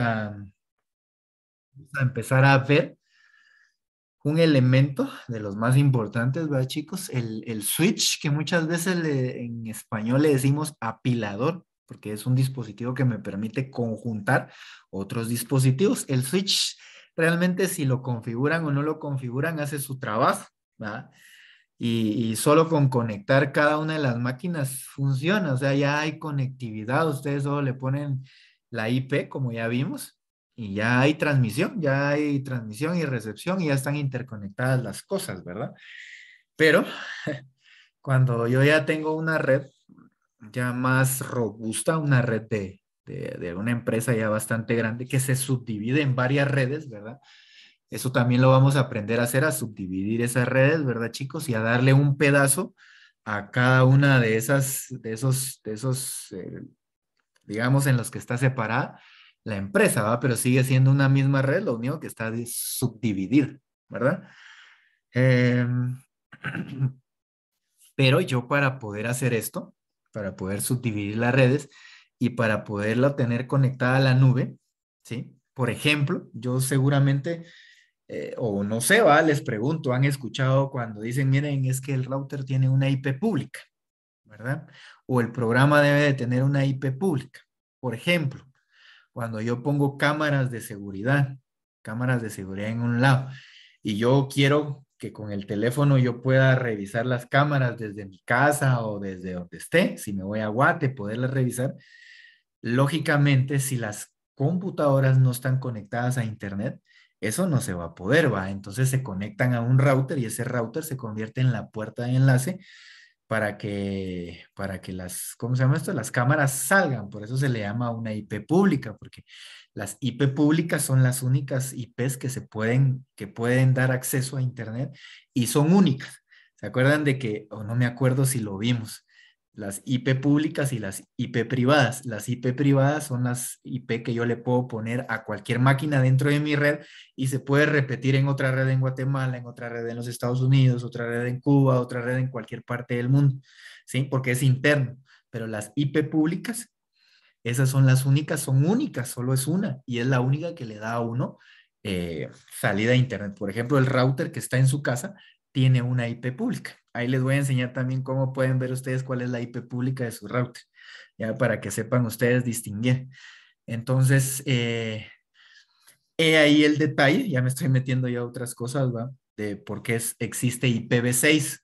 a, empezar a ver un elemento de los más importantes, ¿verdad, chicos? El, switch, que muchas veces en español le decimos apilador, porque es un dispositivo que me permite conjuntar otros dispositivos. El switch, realmente, si lo configuran o no lo configuran, hace su trabajo, ¿verdad? Y, y, solo con conectar cada una de las máquinas funciona, o sea, ya hay conectividad, ustedes solo le ponen la IP, como ya vimos, y ya hay transmisión, ya hay transmisión y recepción y ya están interconectadas las cosas, ¿verdad? Pero cuando yo ya tengo una red ya más robusta, una red de, una empresa ya bastante grande que se subdivide en varias redes, ¿verdad? Eso también lo vamos a aprender a hacer, a subdividir esas redes, ¿verdad, chicos? Y a darle un pedazo a cada una de esas, de esos, de esos eh, digamos, en los que está separada la empresa, ¿va? Pero sigue siendo una misma red, lo único que está subdividida, ¿verdad? Em, pero yo para poder hacer esto, para poder subdividir las redes y para poderlo tener conectada a la nube, ¿sí? Por ejemplo, yo seguramente, eh, o no sé, va, les pregunto, han escuchado cuando dicen, miren, es que el router tiene una IP pública, ¿verdad? O el programa debe de tener una IP pública. Por ejemplo, cuando yo pongo cámaras de seguridad, cámaras de seguridad en un lado, y yo quiero que con el teléfono yo pueda revisar las cámaras desde mi casa o desde donde esté, si me voy a Guate, poderlas revisar. Lógicamente, si las computadoras no están conectadas a Internet, eso no se va a poder, va. Entonces se conectan a un router y ese router se convierte en la puerta de enlace para que, para que las, ¿cómo se llama esto? Las cámaras salgan, por eso se le llama una IP pública, porque las IP públicas son las únicas IPs que se pueden, que pueden dar acceso a Internet y son únicas. ¿Se acuerdan de que, o no me acuerdo si lo vimos, las IP públicas y las IP privadas. Las IP privadas son las IP que yo le puedo poner a cualquier máquina dentro de mi red y se puede repetir en otra red en Guatemala, en otra red en los Estados Unidos, otra red en Cuba, otra red en cualquier parte del mundo, ¿sí? Porque es interno. Pero las IP públicas, esas son las únicas, son únicas, solo es una y es la única que le da a uno eh, salida a Internet. Por ejemplo, el router que está en su casa tiene una IP pública. Ahí les voy a enseñar también cómo pueden ver ustedes cuál es la IP pública de su router, ya para que sepan ustedes distinguir. Entonces, eh, he ahí el detalle, ya me estoy metiendo ya a otras cosas, ¿va? De por qué existe IPv6.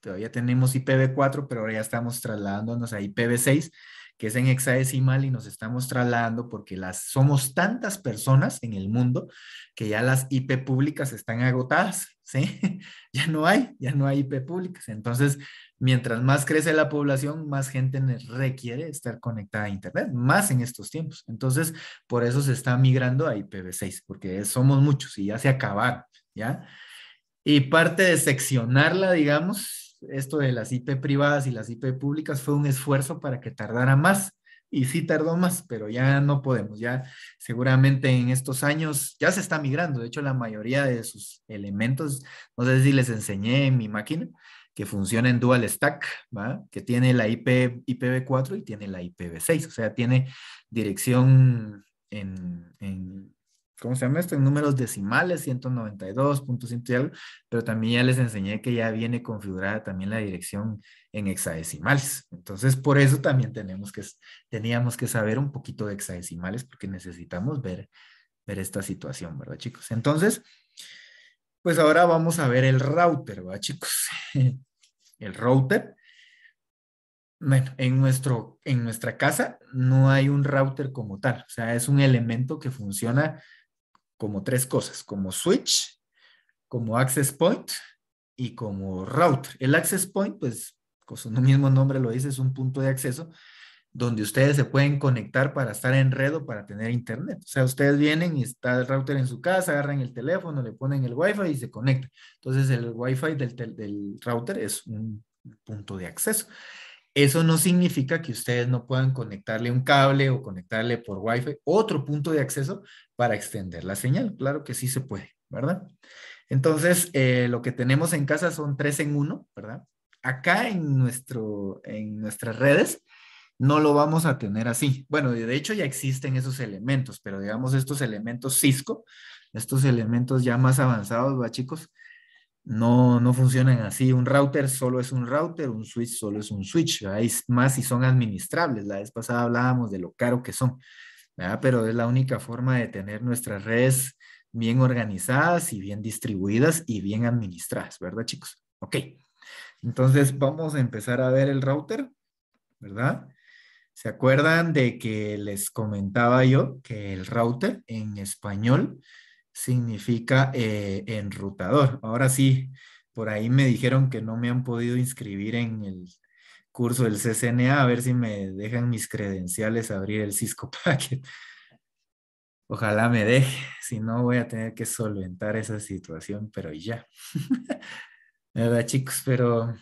Todavía tenemos IPv4, pero ahora ya estamos trasladándonos a IPv6 que es en hexadecimal y nos estamos trasladando porque las, somos tantas personas en el mundo que ya las IP públicas están agotadas, ¿sí? Ya no hay, ya no hay IP públicas. Entonces, mientras más crece la población, más gente requiere estar conectada a Internet, más en estos tiempos. Entonces, por eso se está migrando a IPv6, porque somos muchos y ya se acabaron, ¿ya? Y parte de seccionarla, digamos, esto de las IP privadas y las IP públicas fue un esfuerzo para que tardara más. Y sí tardó más, pero ya no podemos, ya seguramente en estos años ya se está migrando. De hecho, la mayoría de sus elementos, no sé si les enseñé en mi máquina, que funciona en dual stack, que tiene la IP, IPv4 y tiene la IPv6, o sea, tiene dirección en ¿cómo se llama esto? En números decimales, 192.100 y algo, pero también ya les enseñé que ya viene configurada también la dirección en hexadecimales. Entonces, por eso también tenemos que, teníamos que saber un poquito de hexadecimales porque necesitamos ver, ver esta situación, ¿verdad, chicos? Entonces, pues ahora vamos a ver el router, ¿verdad, chicos? el router. Bueno, en, nuestro, en nuestra casa no hay un router como tal, o sea, es un elemento que funciona como tres cosas, como switch, como access point y como router. El access point, pues con su mismo nombre lo dice, es un punto de acceso donde ustedes se pueden conectar para estar en red o para tener internet. O sea, ustedes vienen y está el router en su casa, agarran el teléfono, le ponen el wifi y se conectan. Entonces el wifi del, del router es un punto de acceso. Eso no significa que ustedes no puedan conectarle un cable o conectarle por Wi-Fi otro punto de acceso para extender la señal. Claro que sí se puede, ¿verdad? Entonces, eh, lo que tenemos en casa son tres en uno, ¿verdad? Acá en, nuestro, en nuestras redes no lo vamos a tener así. Bueno, de hecho ya existen esos elementos, pero digamos estos elementos Cisco, estos elementos ya más avanzados, va chicos, no, no funcionan así. Un router solo es un router, un switch solo es un switch. Hay más si son administrables. La vez pasada hablábamos de lo caro que son, pero es la única forma de tener nuestras redes bien organizadas y bien distribuidas y bien administradas, ¿verdad, chicos? Ok. Entonces vamos a empezar a ver el router, ¿verdad? ¿Se acuerdan de que les comentaba yo que el router en español significa eh, enrutador. Ahora sí, por ahí me dijeron que no me han podido inscribir en el curso del CCNA, a ver si me dejan mis credenciales abrir el Cisco Packet. Ojalá me deje, si no voy a tener que solventar esa situación, pero ya. ¿Verdad, chicos, pero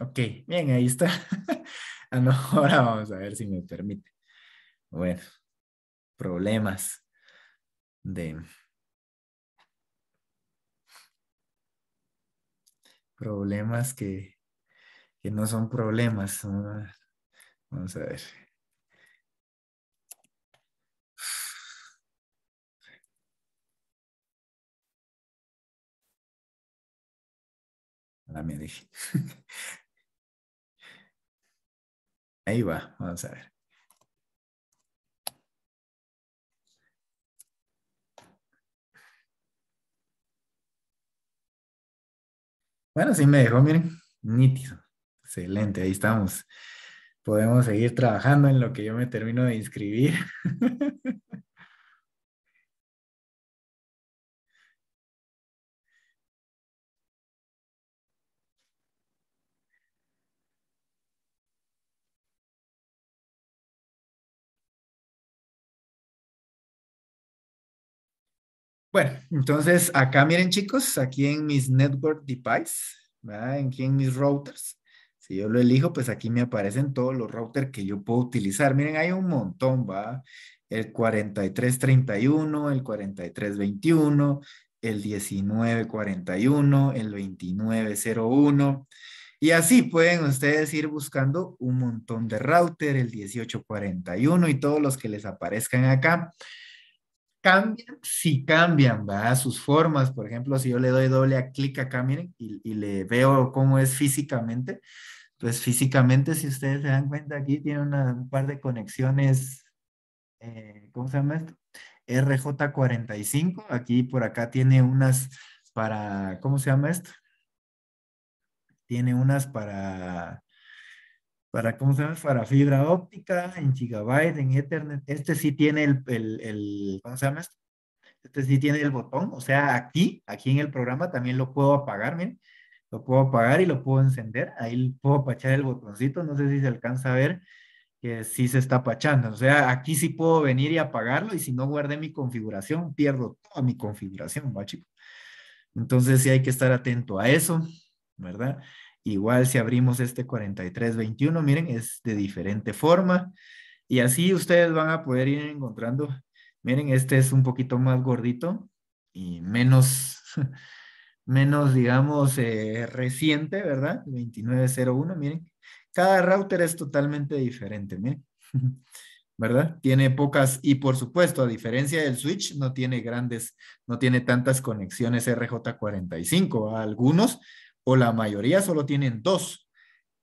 ok, bien, ahí está. Ah, ahora vamos a ver si me permite. Bueno, problemas de problemas que, no son problemas. Vamos a ver. Ah, me Ahí va, vamos a ver. Bueno, sí me dejó, miren, nítido. Excelente, ahí estamos. Podemos seguir trabajando en lo que yo me termino de inscribir. Bueno, entonces acá miren chicos, aquí en mis network device, ¿verdad? aquí en mis routers, si yo lo elijo, pues aquí me aparecen todos los routers que yo puedo utilizar. Miren, hay un montón, va el 4331, el 4321, el 1941, el 2901. Y así pueden ustedes ir buscando un montón de router, el 1841 y todos los que les aparezcan acá cambian, si cambian, va, sus formas. Por ejemplo, si yo le doy doble a clic acá, miren, y, le veo cómo es físicamente, pues físicamente, si ustedes se dan cuenta, aquí tiene un par de conexiones, eh, ¿cómo se llama esto? RJ45, aquí por acá tiene unas para, ¿cómo se llama esto? Tiene unas para para, ¿cómo se llama? Para fibra óptica, en gigabyte, en Ethernet. Este sí tiene el, Este sí tiene el botón, o sea, aquí, aquí en el programa también lo puedo apagar, miren. Lo puedo apagar y lo puedo encender. Ahí puedo apachar el botoncito, no sé si se alcanza a ver que sí se está pachando. O sea, aquí sí puedo venir y apagarlo y si no guardé mi configuración, pierdo toda mi configuración, va Entonces sí hay que estar atento a eso, ¿verdad? Igual si abrimos este 4321, miren, es de diferente forma. Y así ustedes van a poder ir encontrando. Miren, este es un poquito más gordito y menos, menos digamos, eh, reciente, ¿verdad? 2901, miren. Cada router es totalmente diferente, miren. ¿Verdad? Tiene pocas, y por supuesto, a diferencia del Switch, no tiene grandes, no tiene tantas conexiones RJ45. algunos o la mayoría solo tienen dos.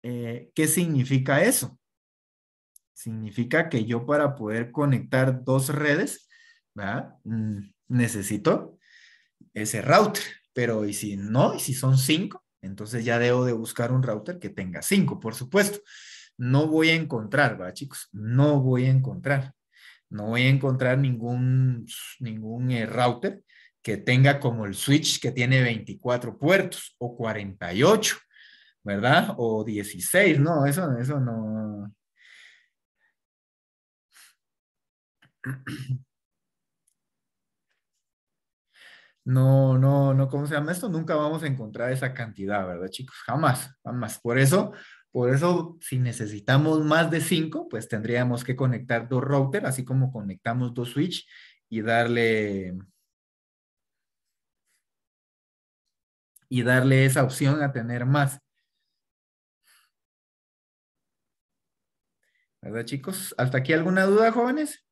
Eh, ¿Qué significa eso? Significa que yo para poder conectar dos redes, mm, necesito ese router, pero ¿y si no? ¿Y si son cinco? Entonces ya debo de buscar un router que tenga cinco, por supuesto. No voy a encontrar, va chicos? No voy a encontrar. No voy a encontrar ningún, ningún eh, router que tenga como el Switch que tiene 24 puertos o 48, ¿verdad? O 16, no, eso, eso no. No, no, no, ¿cómo se llama esto? Nunca vamos a encontrar esa cantidad, ¿verdad, chicos? Jamás, jamás. Por eso, por eso, si necesitamos más de 5, pues tendríamos que conectar dos routers, así como conectamos dos switch y darle, y darle esa opción a tener más. ¿Verdad, chicos? ¿Hasta aquí alguna duda, jóvenes?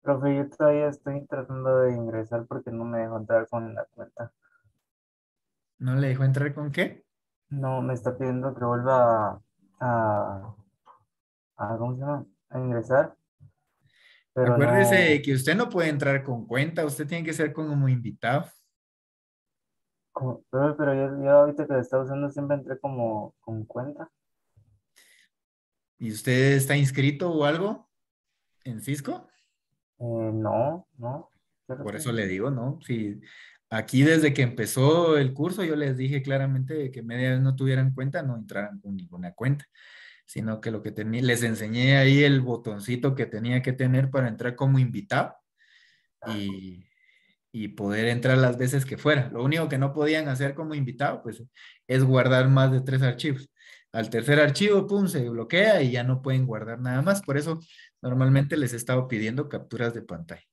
Profe, yo todavía estoy tratando de ingresar porque no me dejó entrar con la cuenta. ¿No le dejó entrar con qué? No, me está pidiendo que vuelva a, ¿cómo se llama? A ingresar Recuérdese Acuérdese que usted no puede entrar con cuenta, usted tiene que ser como invitado. pero, yo, ahorita que lo está usando siempre entré como con cuenta. ¿Y usted está inscrito o algo en Cisco? Eh, no, no. Por eso le digo, ¿no? Si aquí desde que empezó el curso yo les dije claramente que media vez no tuvieran cuenta, no entraran con ninguna cuenta sino que lo que les enseñé ahí el botoncito que tenía que tener para entrar como invitado ah. y, poder entrar las veces que fuera. Lo único que no podían hacer como invitado, pues, es guardar más de tres archivos. Al tercer archivo, pum, se bloquea y ya no pueden guardar nada más. Por eso normalmente les he estado pidiendo capturas de pantalla.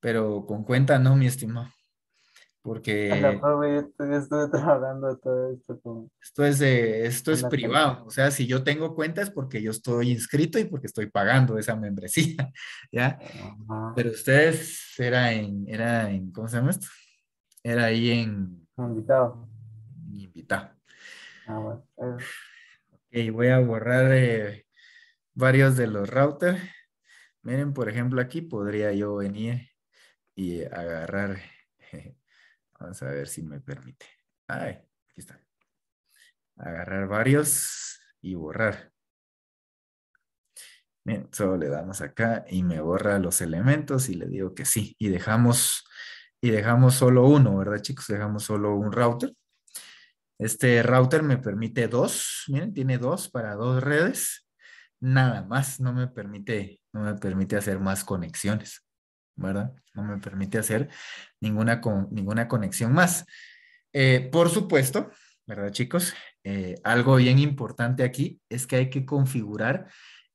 Pero con cuenta no, mi estimado porque... yo, estuve trabajando todo esto. esto es, esto es privado, o sea, si yo tengo cuentas porque yo estoy inscrito y porque estoy pagando esa membresía, ¿ya? Pero ustedes era en, era en, ¿cómo se llama esto? Era ahí en... Invitado. Invitado. Ah, eh. voy a borrar eh, varios de los routers. Miren, por ejemplo, aquí podría yo venir y agarrar Vamos a ver si me permite. Ay, aquí está. Agarrar varios y borrar. Bien, solo le damos acá y me borra los elementos y le digo que sí. Y dejamos, y dejamos solo uno, ¿verdad chicos? Dejamos solo un router. Este router me permite dos, miren, tiene dos para dos redes. Nada más, no me permite, no me permite hacer más conexiones. ¿verdad? No me permite hacer ninguna, ninguna conexión más. Eh, por supuesto, ¿verdad chicos? Eh, algo bien importante aquí es que hay que configurar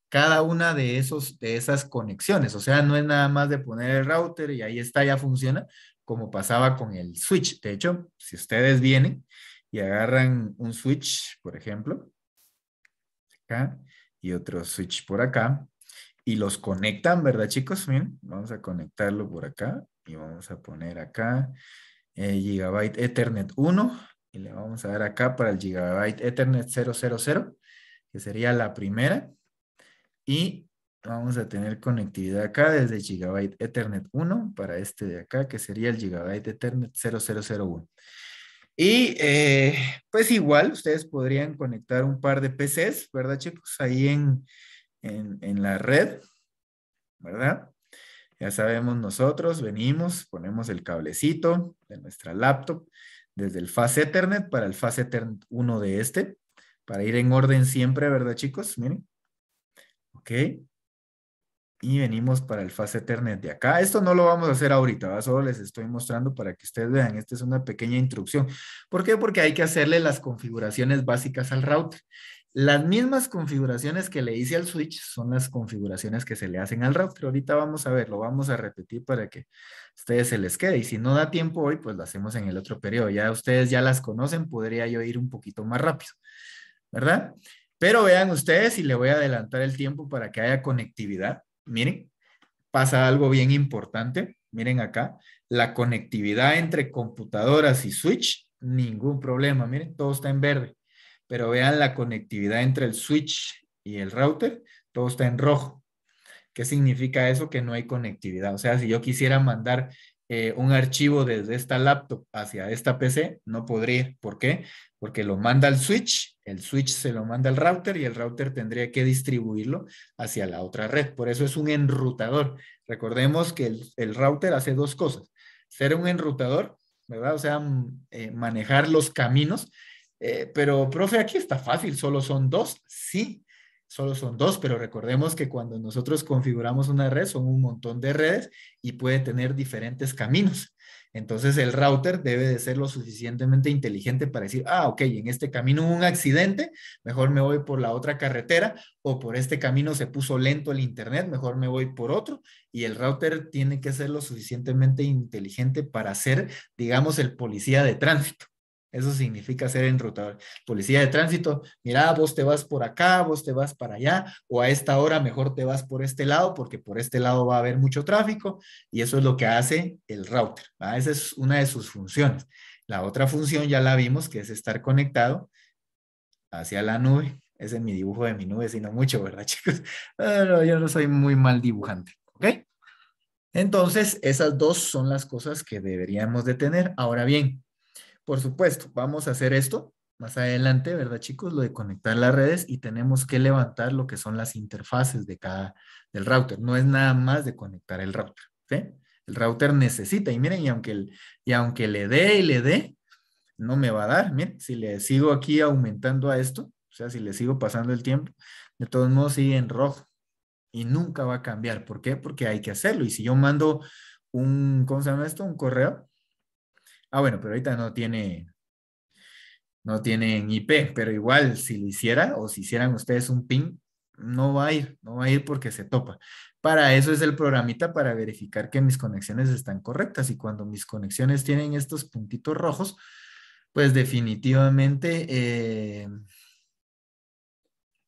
cada una de, esos, de esas conexiones. O sea, no es nada más de poner el router y ahí está, ya funciona, como pasaba con el switch. De hecho, si ustedes vienen y agarran un switch, por ejemplo, acá, y otro switch por acá, y los conectan, ¿verdad, chicos? Miren, vamos a conectarlo por acá y vamos a poner acá eh, Gigabyte Ethernet 1 y le vamos a dar acá para el Gigabyte Ethernet 000, que sería la primera. Y vamos a tener conectividad acá desde Gigabyte Ethernet 1 para este de acá, que sería el Gigabyte Ethernet 0001. Y eh, pues igual ustedes podrían conectar un par de PCs, ¿verdad chicos? Ahí en, en, la red, ¿verdad? Ya sabemos nosotros, venimos, ponemos el cablecito de nuestra laptop desde el FAS Ethernet para el FAS Ethernet 1 de este, para ir en orden siempre, ¿verdad chicos? Miren. Ok. Y venimos para el FAS Ethernet de acá. Esto no lo vamos a hacer ahorita, solo les estoy mostrando para que ustedes vean. Esta es una pequeña instrucción. ¿Por qué? Porque hay que hacerle las configuraciones básicas al router. Las mismas configuraciones que le hice al switch son las configuraciones que se le hacen al router. Ahorita vamos a ver, lo vamos a repetir para que a ustedes se les quede. Y si no da tiempo hoy, pues lo hacemos en el otro periodo. Ya ustedes ya las conocen, podría yo ir un poquito más rápido, ¿verdad? Pero vean ustedes y le voy a adelantar el tiempo para que haya conectividad. Miren, pasa algo bien importante. Miren acá, la conectividad entre computadoras y switch, ningún problema. Miren, todo está en verde pero vean la conectividad entre el switch y el router, todo está en rojo. ¿Qué significa eso? Que no hay conectividad. O sea, si yo quisiera mandar eh, un archivo desde esta laptop hacia esta PC, no podría. ¿Por qué? Porque lo manda el switch, el switch se lo manda al router y el router tendría que distribuirlo hacia la otra red. Por eso es un enrutador. Recordemos que el, router hace dos cosas. Ser un enrutador, ¿verdad? O sea, mm, eh, manejar los caminos eh, pero, profe, aquí está fácil, solo son dos, sí, solo son dos, pero recordemos que cuando nosotros configuramos una red son un montón de redes y puede tener diferentes caminos. Entonces el router debe de ser lo suficientemente inteligente para decir, ah, ok, en este camino hubo un accidente, mejor me voy por la otra carretera o por este camino se puso lento el internet, mejor me voy por otro. Y el router tiene que ser lo suficientemente inteligente para ser, digamos, el policía de tránsito eso significa ser enrutador. Policía de tránsito, mira, vos te vas por acá, vos te vas para allá, o a esta hora mejor te vas por este lado, porque por este lado va a haber mucho tráfico, y eso es lo que hace el router. Esa es una de sus funciones. La otra función ya la vimos, que es estar conectado hacia la nube. Ese es mi dibujo de mi nube, sino mucho, ¿verdad, chicos? Ah, yo no soy muy mal dibujante, ¿ok? Entonces, esas dos son las cosas que deberíamos de tener. Ahora bien, por supuesto, vamos a hacer esto más adelante, ¿verdad, chicos? Lo de conectar las redes y tenemos que levantar lo que son las interfaces de cada, del router. No es nada más de conectar el router, ¿sí? El router necesita, y miren, y aunque, y aunque le dé y le dé, no me va a dar. Miren, si le sigo aquí aumentando a esto, o sea, si le sigo pasando el tiempo, de todos modos sigue en rojo y nunca va a cambiar. ¿Por qué? Porque hay que hacerlo. Y si yo mando un, ¿cómo se llama esto? Un correo, Ah, bueno, pero ahorita no tiene, no tienen IP, pero igual si lo hiciera o si hicieran ustedes un ping, no va a ir, no va a ir porque se topa. Para eso es el programita para verificar que mis conexiones están correctas y cuando mis conexiones tienen estos puntitos rojos, pues definitivamente, eh,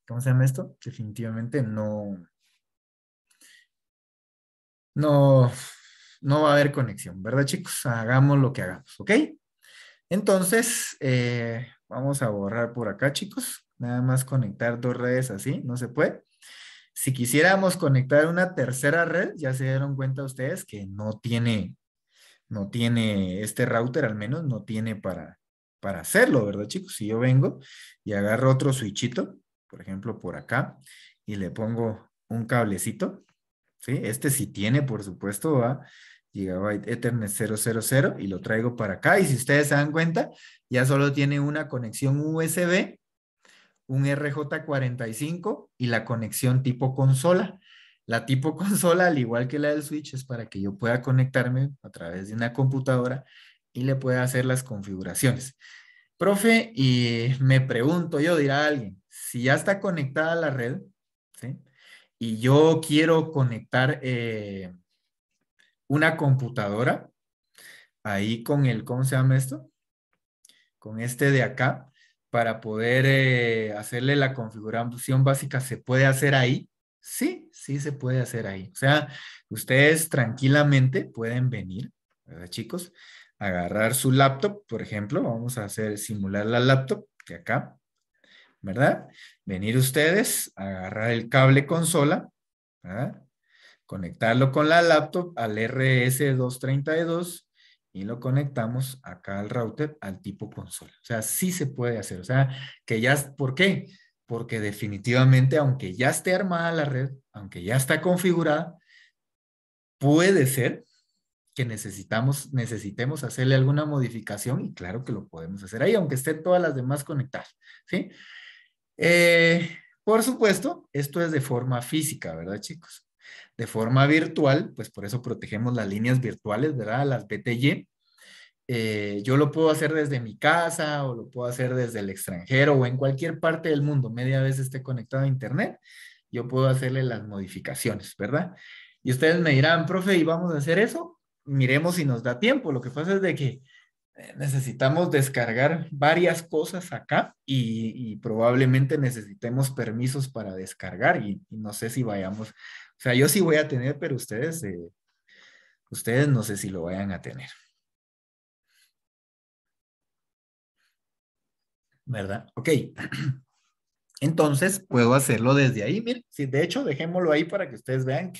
¿cómo se llama esto? Definitivamente no, no, no va a haber conexión, ¿verdad chicos? Hagamos lo que hagamos, ¿ok? Entonces, eh, vamos a borrar por acá chicos, nada más conectar dos redes así, no se puede. Si quisiéramos conectar una tercera red, ya se dieron cuenta ustedes que no tiene, no tiene, este router al menos no tiene para, para hacerlo, ¿verdad chicos? Si yo vengo y agarro otro switchito, por ejemplo por acá, y le pongo un cablecito, ¿sí? Este sí tiene, por supuesto, ¿va? Gigabyte Ethernet 000 y lo traigo para acá. Y si ustedes se dan cuenta, ya solo tiene una conexión USB, un RJ45 y la conexión tipo consola. La tipo consola, al igual que la del Switch, es para que yo pueda conectarme a través de una computadora y le pueda hacer las configuraciones. Profe, y me pregunto yo, dirá alguien, si ya está conectada la red, Y yo quiero conectar... Eh, una computadora, ahí con el, ¿cómo se llama esto? Con este de acá, para poder eh, hacerle la configuración básica, ¿se puede hacer ahí? Sí, sí se puede hacer ahí. O sea, ustedes tranquilamente pueden venir, ¿verdad, chicos? Agarrar su laptop, por ejemplo, vamos a hacer simular la laptop de acá, ¿verdad? Venir ustedes, agarrar el cable consola, ¿verdad? conectarlo con la laptop al RS232 y lo conectamos acá al router al tipo consola. O sea, sí se puede hacer. O sea, que ya, ¿por qué? Porque definitivamente, aunque ya esté armada la red, aunque ya está configurada, puede ser que necesitamos, necesitemos hacerle alguna modificación y claro que lo podemos hacer ahí, aunque estén todas las demás conectadas, ¿sí? Eh, por supuesto, esto es de forma física, ¿verdad, chicos? de forma virtual, pues por eso protegemos las líneas virtuales, ¿verdad? Las BTY. Eh, yo lo puedo hacer desde mi casa o lo puedo hacer desde el extranjero o en cualquier parte del mundo, media vez esté conectado a Internet, yo puedo hacerle las modificaciones, ¿verdad? Y ustedes me dirán, profe, ¿y vamos a hacer eso? Miremos si nos da tiempo. Lo que pasa es de que eh, necesitamos descargar varias cosas acá y, probablemente necesitemos permisos para descargar y no sé si vayamos o sea, yo sí voy a tener, pero ustedes, eh, ustedes no sé si lo vayan a tener. ¿Verdad? Ok. Entonces, puedo hacerlo desde ahí. Miren, sí, de hecho, dejémoslo ahí para que ustedes vean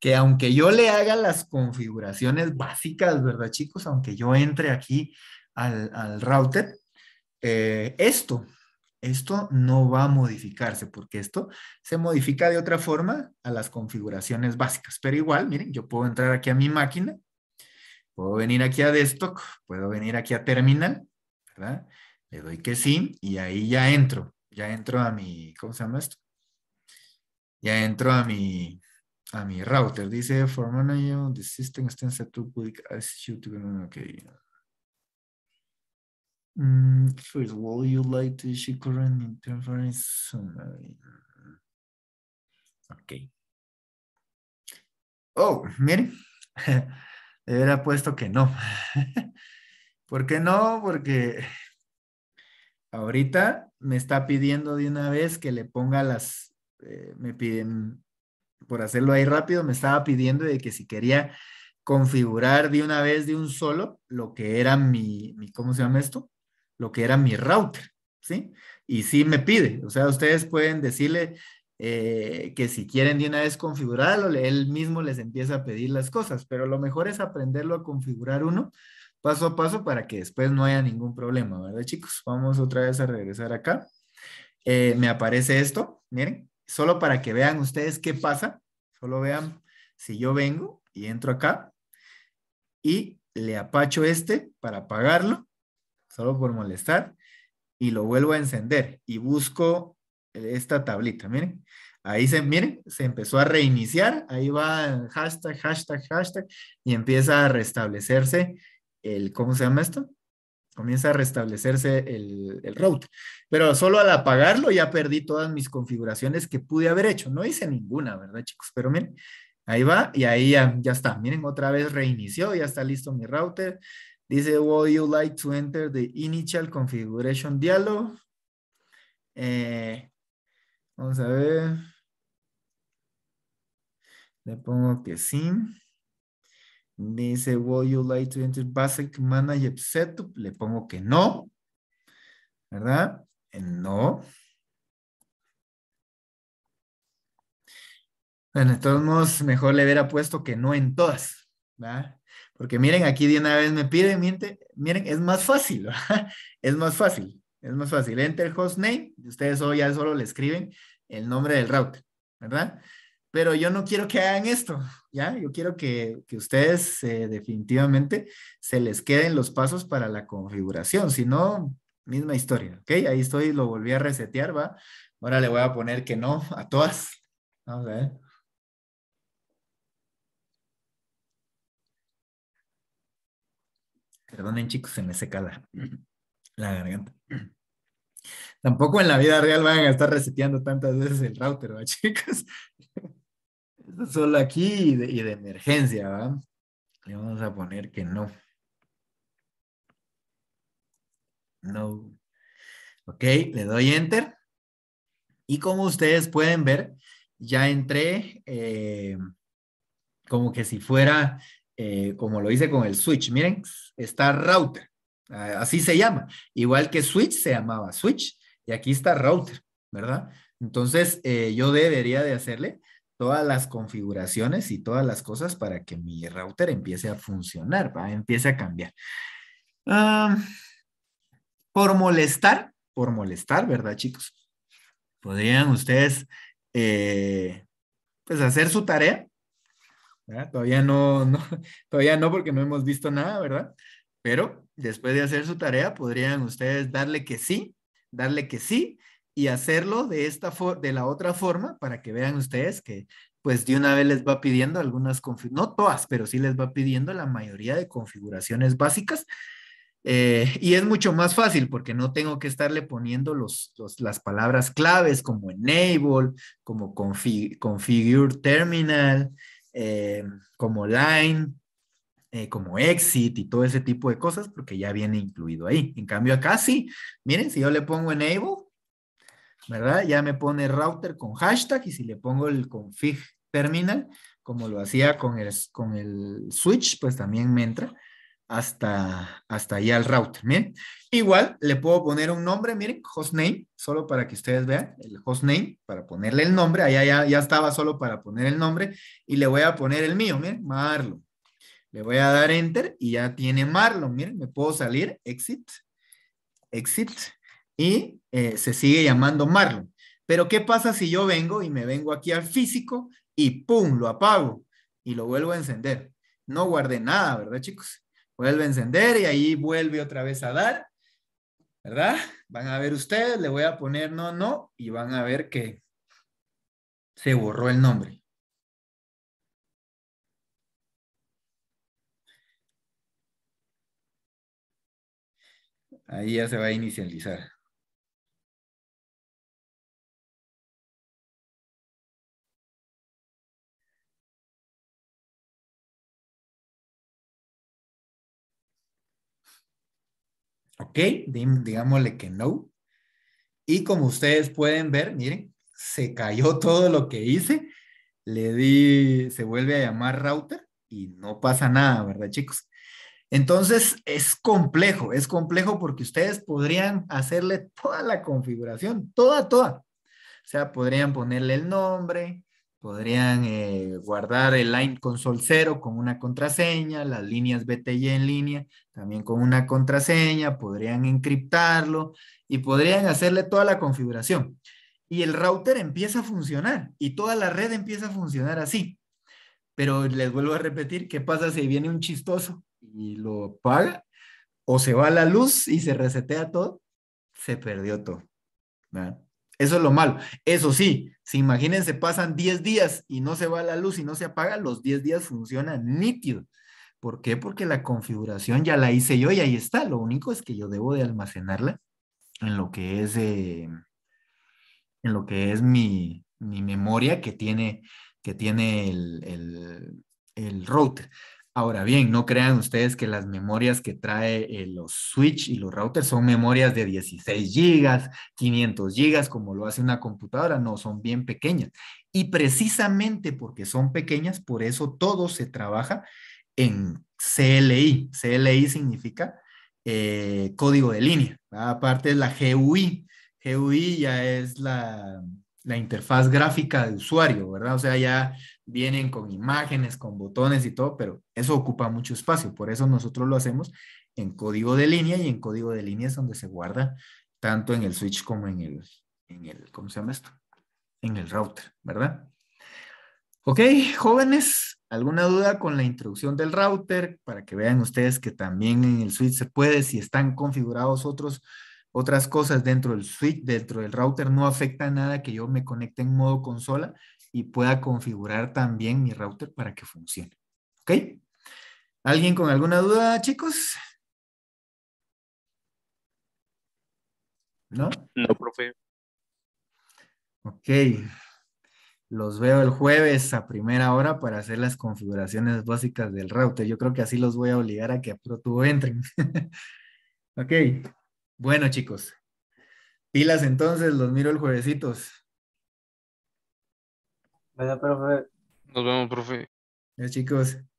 que, aunque yo le haga las configuraciones básicas, ¿verdad, chicos? Aunque yo entre aquí al, router, eh, esto esto no va a modificarse porque esto se modifica de otra forma a las configuraciones básicas. Pero igual, miren, yo puedo entrar aquí a mi máquina, puedo venir aquí a desktop, puedo venir aquí a terminal, ¿verdad? Le doy que sí y ahí ya entro, ya entro a mi, ¿cómo se llama esto? Ya entro a mi, a mi router. Dice, for manager, the system extends to to, ok, first of all, you like to see current interference Ok. Oh, miren, hubiera puesto que no. ¿Por qué no? Porque ahorita me está pidiendo de una vez que le ponga las, eh, me piden, por hacerlo ahí rápido, me estaba pidiendo de que si quería configurar de una vez de un solo lo que era mi ¿cómo se llama esto? lo que era mi router, ¿sí? Y sí me pide, o sea, ustedes pueden decirle eh, que si quieren de una vez configurarlo, él mismo les empieza a pedir las cosas, pero lo mejor es aprenderlo a configurar uno paso a paso para que después no haya ningún problema, ¿verdad chicos? Vamos otra vez a regresar acá. Eh, me aparece esto, miren, solo para que vean ustedes qué pasa, solo vean si yo vengo y entro acá y le apacho este para apagarlo solo por molestar, y lo vuelvo a encender y busco esta tablita, miren. Ahí se, miren, se empezó a reiniciar, ahí va hashtag, hashtag, hashtag, y empieza a restablecerse el, ¿cómo se llama esto? Comienza a restablecerse el, el router, Pero solo al apagarlo ya perdí todas mis configuraciones que pude haber hecho. No hice ninguna, ¿verdad, chicos? Pero miren, ahí va y ahí ya, ya está. Miren, otra vez reinició, ya está listo mi router. Dice, would you like to enter the initial configuration dialog? Eh, vamos a ver. Le pongo que sí. Dice, would you like to enter basic manager setup? Le pongo que no. ¿Verdad? No. Bueno, de mejor le hubiera puesto que no en todas. Porque miren, aquí de una vez me piden, miren, miren es más fácil, es más fácil, es más fácil. Enter name, ustedes hoy ya solo le escriben el nombre del router, ¿verdad? Pero yo no quiero que hagan esto, ¿ya? Yo quiero que, ustedes eh, definitivamente se les queden los pasos para la configuración, si no, misma historia, ¿ok? Ahí estoy, lo volví a resetear, ¿va? Ahora le voy a poner que no a todas. Vamos a ver. Perdonen chicos, se me seca la, garganta. Tampoco en la vida real van a estar reseteando tantas veces el router, ¿va, chicos? Solo aquí y de, emergencia, ¿va? Le vamos a poner que no. No. Ok, le doy enter. Y como ustedes pueden ver, ya entré eh, como que si fuera eh, como lo hice con el switch. Miren, está router, así se llama. Igual que switch se llamaba switch y aquí está router, ¿verdad? Entonces eh, yo debería de hacerle todas las configuraciones y todas las cosas para que mi router empiece a funcionar, empiece a cambiar. Ah, por molestar, por molestar, ¿verdad chicos? Podrían ustedes eh, pues hacer su tarea Todavía no, todavía no porque no hemos visto nada, ¿verdad? Pero después de hacer su tarea, podrían ustedes darle que sí, darle que sí y hacerlo de esta de la otra forma para que vean ustedes que pues de una vez les va pidiendo algunas, no todas, pero sí les va pidiendo la mayoría de configuraciones básicas. Eh, y es mucho más fácil porque no tengo que estarle poniendo los, las palabras claves como enable, como configure terminal, eh, como Line, eh, como Exit y todo ese tipo de cosas, porque ya viene incluido ahí. En cambio, acá sí, miren, si yo le pongo Enable, ¿verdad? Ya me pone router con hashtag y si le pongo el config terminal, como lo hacía con con el switch, pues también me entra hasta, hasta allá al router, miren. Igual le puedo poner un nombre, miren, hostname, solo para que ustedes vean, el hostname, para ponerle el nombre, allá ya, ya estaba solo para poner el nombre, y le voy a poner el mío, miren, Marlon. Le voy a dar enter y ya tiene Marlon, miren, me puedo salir, exit, exit, y eh, se sigue llamando Marlon. Pero ¿qué pasa si yo vengo y me vengo aquí al físico y pum, lo apago y lo vuelvo a encender? No guardé nada, ¿verdad chicos? vuelve a encender y ahí vuelve otra vez a dar, ¿verdad? Van a ver ustedes, le voy a poner no, no, y van a ver que se borró el nombre. Ahí ya se va a inicializar. Ok, digámosle que no. Y como ustedes pueden ver, miren, se cayó todo lo que hice. Le di, se vuelve a llamar router y no pasa nada, ¿verdad, chicos? Entonces, es complejo, es complejo porque ustedes podrían hacerle toda la configuración, toda, toda. O sea, podrían ponerle el nombre, Podrían eh, guardar el line console cero con una contraseña, las líneas BTY en línea también con una contraseña, podrían encriptarlo y podrían hacerle toda la configuración. Y el router empieza a funcionar y toda la red empieza a funcionar así. Pero les vuelvo a repetir, ¿qué pasa si viene un chistoso y lo paga? ¿O se va a la luz y se resetea todo? Se perdió todo. ¿verdad? Eso es lo malo. Eso sí, si imagínense, pasan 10 días y no se va la luz y no se apaga, los 10 días funcionan nítido. ¿Por qué? Porque la configuración ya la hice yo y ahí está. Lo único es que yo debo de almacenarla en lo que es, eh, en lo que es mi, memoria que tiene, que tiene el, el, el router. Ahora bien, no crean ustedes que las memorias que trae eh, los switch y los routers son memorias de 16 gigas, 500 gigas, como lo hace una computadora, no, son bien pequeñas. Y precisamente porque son pequeñas, por eso todo se trabaja en CLI. CLI significa eh, código de línea. Aparte es la GUI. GUI ya es la, la interfaz gráfica de usuario, ¿verdad? O sea, ya vienen con imágenes, con botones y todo, pero eso ocupa mucho espacio. Por eso nosotros lo hacemos en código de línea y en código de línea es donde se guarda tanto en el switch como en el, en el ¿cómo se llama esto? En el router, ¿verdad? Ok, jóvenes, ¿alguna duda con la introducción del router? Para que vean ustedes que también en el switch se puede, si están configurados otros, otras cosas dentro del switch, dentro del router, no afecta nada que yo me conecte en modo consola, y pueda configurar también mi router para que funcione. ¿Ok? ¿Alguien con alguna duda, chicos? ¿No? No, profe. Ok. Los veo el jueves a primera hora para hacer las configuraciones básicas del router. Yo creo que así los voy a obligar a que a ProTubo entren. ok. Bueno, chicos. Pilas entonces, los miro el juevesitos profe. Nos vemos, profe. Ya, chicos.